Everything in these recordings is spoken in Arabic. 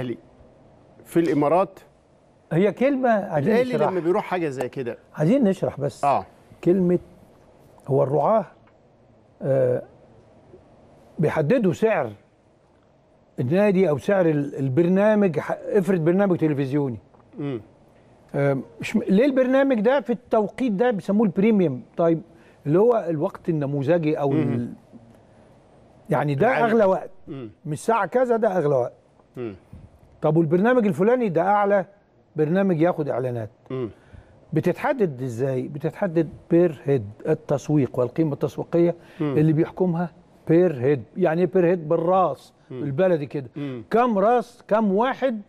الاهلي في الامارات هي كلمه عايزين الاهلي لما بيروح حاجه زي كده عايزين نشرح بس اه كلمه هو الرعاه آه بيحددوا سعر النادي او سعر البرنامج افرض برنامج تلفزيوني امم آه مش ليه البرنامج ده في التوقيت ده بيسموه البريميوم طيب اللي هو الوقت النموذجي او ال... يعني ده اغلى وقت مش ساعه كذا ده اغلى وقت طب والبرنامج الفلاني ده اعلى برنامج ياخد اعلانات م. بتتحدد ازاي بتتحدد بير هيد التسويق والقيمه التسويقيه م. اللي بيحكمها بير هيد يعني ايه بير هيد بالراس بالبلدي كده كم راس كم واحد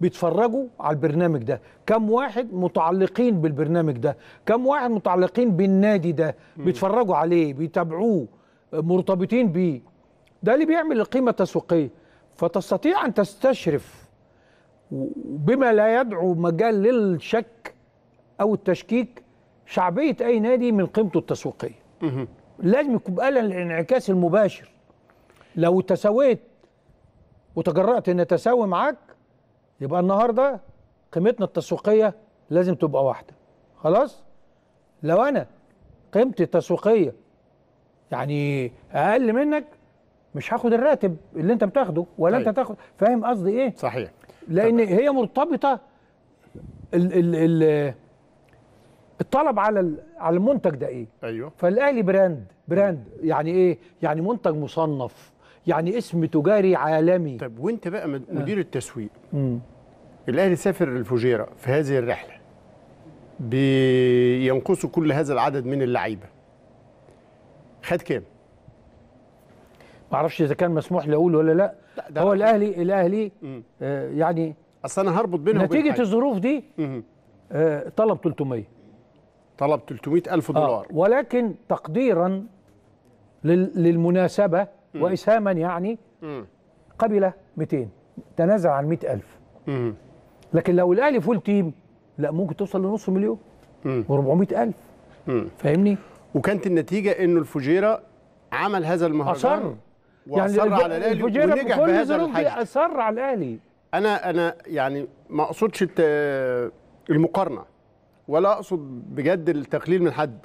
بيتفرجوا على البرنامج ده كم واحد متعلقين بالبرنامج ده كم واحد متعلقين بالنادي ده بيتفرجوا عليه بيتابعوه مرتبطين بيه ده اللي بيعمل القيمه التسويقيه فتستطيع ان تستشرف وبما لا يدعو مجال للشك او التشكيك شعبيه اي نادي من قيمته التسويقيه لازم يكون بقى الانعكاس المباشر لو تساويت وتجرأت ان اتساوي معاك يبقى النهارده قيمتنا التسويقيه لازم تبقى واحده خلاص لو انا قيمتي التسويقيه يعني اقل منك مش هاخد الراتب اللي انت بتاخده ولا طيب. انت أيوة. تاخد فاهم قصدي ايه صحيح لان طبعا. هي مرتبطه ال ال ال الطلب على على المنتج ده ايه ايوه فالاهلي براند براند يعني ايه يعني منتج مصنف يعني اسم تجاري عالمي طب وانت بقى آه. مدير آه. التسويق امم الاهلي سافر الفجيره في هذه الرحله بينقصوا كل هذا العدد من اللعيبه خد كام ما اعرفش اذا كان مسموح لي اقول ولا لا ده هو الاهلي الاهلي آه يعني اصل انا هربط بينهم نتيجه وبين الظروف دي آه طلب 300 طلب 300 الف آه، دولار آه ولكن تقديرا للمناسبه مم. واسهاما يعني قبل 200 تنازل عن 100 الف لكن لو الاهلي فول تيم لا ممكن توصل لنص مليون و 400 الف فاهمني وكانت النتيجه انه الفجيره عمل هذا المهرجان أصر يعني واصر يعني على الاهلي ونجح بهذا الحج اصر على الاهلي انا انا يعني ما اقصدش المقارنه ولا اقصد بجد التقليل من حد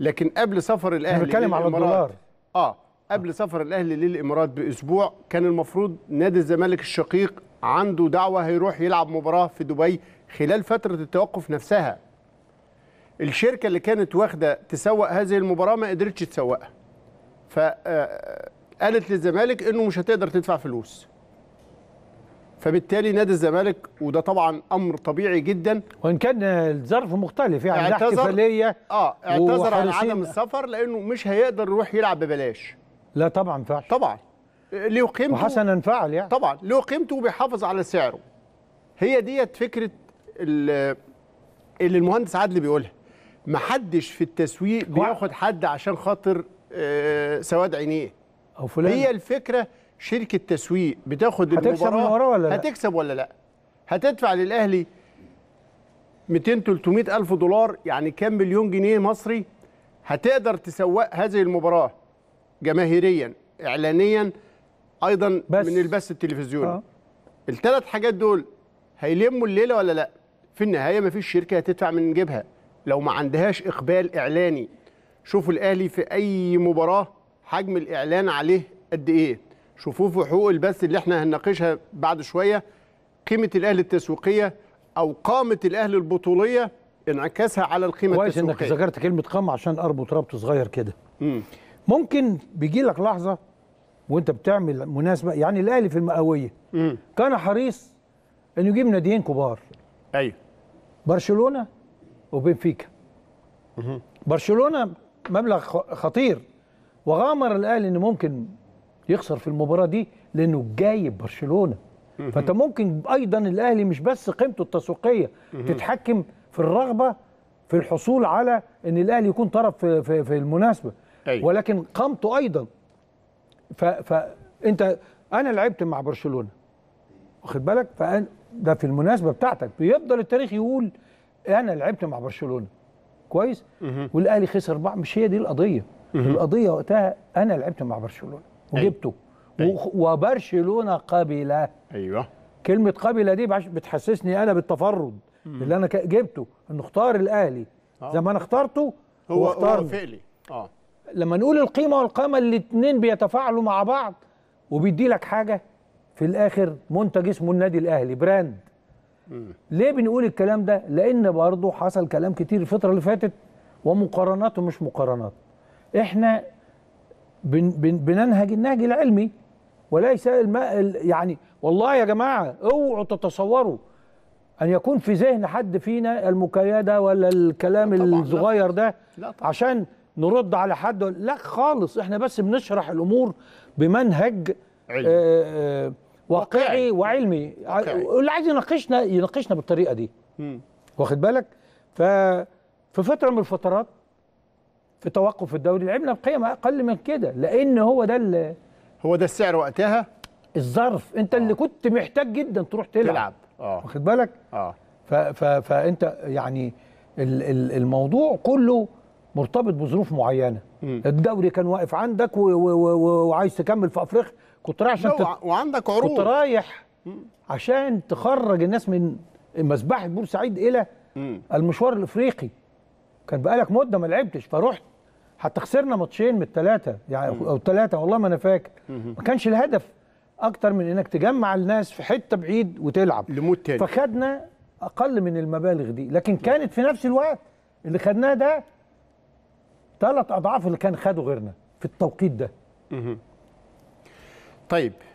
لكن قبل سفر الاهلي بتكلم على الدولار اه قبل سفر الاهلي للامارات باسبوع كان المفروض نادي الزمالك الشقيق عنده دعوه هيروح يلعب مباراه في دبي خلال فتره التوقف نفسها الشركه اللي كانت واخده تسوق هذه المباراه ما قدرتش تسوقها ف آه، قالت للزمالك انه مش هتقدر تدفع فلوس فبالتالي نادي الزمالك وده طبعا امر طبيعي جدا وان كان الظرف مختلف يعني ده احتفاليه اه اعتذر عن عدم السفر لانه مش هيقدر يروح يلعب ببلاش لا طبعا فعلا طبعا له قيمته وحسنا فعل يعني طبعا له قيمته وبيحافظ على سعره هي ديت فكره اللي المهندس عادل بيقولها محدش في التسويق بياخد حد عشان خاطر آه، سواد عينيه او فلان هي الفكره شركه تسويق بتاخد هتكسب المباراه هتكسب ولا لا هتكسب ولا لا هتدفع للاهلي 200 300 الف دولار يعني كام مليون جنيه مصري هتقدر تسوق هذه المباراه جماهيريا اعلانيا ايضا بس. من البث التلفزيوني آه. الثلاث حاجات دول هيلموا الليله ولا لا في النهايه ما فيش شركه هتدفع من جيبها لو ما عندهاش اقبال اعلاني شوفوا الاهلي في اي مباراه حجم الاعلان عليه قد ايه في حقوق البث اللي احنا هنناقشها بعد شويه قيمه الاهل التسويقيه او قامه الاهل البطوليه انعكاسها على القيمه كويس التسويقيه كويس انك ذكرت كلمه قامه عشان اربط ربط صغير كده ممكن بيجي لك لحظه وانت بتعمل مناسبه يعني الاهلي في المقاويه مم. كان حريص انه يجيب ناديين كبار ايوه برشلونه وبنفيكا برشلونه مبلغ خطير وغامر الاهلي انه ممكن يخسر في المباراه دي لانه جايب برشلونه فانت ممكن ايضا الاهلي مش بس قيمته التسويقيه تتحكم في الرغبه في الحصول على ان الاهلي يكون طرف في, في, في المناسبه أيوة. ولكن قامته ايضا فانت انا لعبت مع برشلونه واخد بالك فأنا ده في المناسبه بتاعتك بيفضل التاريخ يقول انا لعبت مع برشلونه كويس والاهلي خسر بقى مش هي دي القضيه القضيه وقتها انا لعبت مع برشلونه أيوه. وجبته أيوة. وبرشلونه قبله ايوه كلمه قبله دي بتحسسني انا بالتفرد مم. اللي انا جبته انه اختار الاهلي زي آه. ما انا اخترته هو هو, هو فعلي اه لما نقول القيمه والقامه الاثنين بيتفاعلوا مع بعض وبيدي لك حاجه في الاخر منتج اسمه النادي الاهلي براند ليه بنقول الكلام ده لان برضه حصل كلام كتير الفتره اللي فاتت ومقارناته مش مقارنات احنا بن بن بننهج النهج العلمي وليس الماء يعني والله يا جماعه اوعوا تتصوروا ان يكون في ذهن حد فينا المكايده ولا الكلام الصغير ده لا عشان نرد على حد لا خالص احنا بس بنشرح الامور بمنهج علمي. آه، آه، واقعي, واقعي وعلمي واللي اللي عايز يناقشنا يناقشنا بالطريقه دي واخد بالك ف في فتره من الفترات في توقف الدوري لعبنا بقيم اقل من كده لان هو ده اللي هو ده السعر وقتها الظرف انت آه. اللي كنت محتاج جدا تروح تلعب تلعب اه واخد بالك اه ف ف فانت يعني ال ال الموضوع كله مرتبط بظروف معينه م. الدوري كان واقف عندك و و و وعايز تكمل في افريقيا كنت رايح عشان تت... وعندك عروض كنت رايح عشان تخرج الناس من مذبحه بورسعيد الى م. المشوار الافريقي كان بقالك مده ما لعبتش فرحت حتى خسرنا ماتشين من الثلاثه يعني او التلاتة والله ما انا فاكر ما كانش الهدف اكتر من انك تجمع الناس في حته بعيد وتلعب لموت تاني فخدنا اقل من المبالغ دي لكن كانت في نفس الوقت اللي خدناه ده ثلاث اضعاف اللي كان خده غيرنا في التوقيت ده طيب